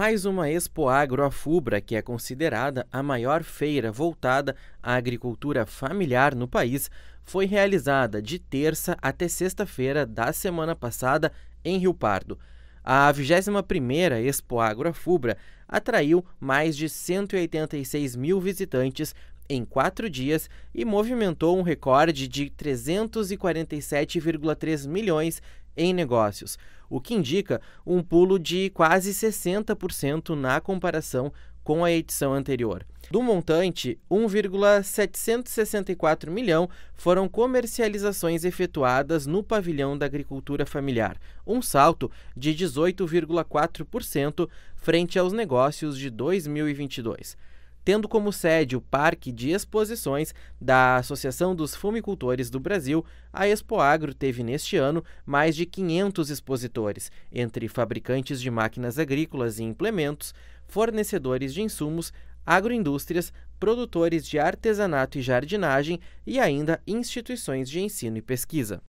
Mais uma Expo Agro Afubra, que é considerada a maior feira voltada à agricultura familiar no país, foi realizada de terça até sexta-feira da semana passada em Rio Pardo. A 21ª Expo Agro Afubra atraiu mais de 186 mil visitantes em quatro dias e movimentou um recorde de 347,3 milhões em negócios, o que indica um pulo de quase 60% na comparação com a edição anterior. Do montante, 1,764 milhão foram comercializações efetuadas no pavilhão da agricultura familiar, um salto de 18,4% frente aos negócios de 2022 tendo como sede o Parque de Exposições da Associação dos Fumicultores do Brasil, a Expoagro teve neste ano mais de 500 expositores, entre fabricantes de máquinas agrícolas e implementos, fornecedores de insumos, agroindústrias, produtores de artesanato e jardinagem e ainda instituições de ensino e pesquisa.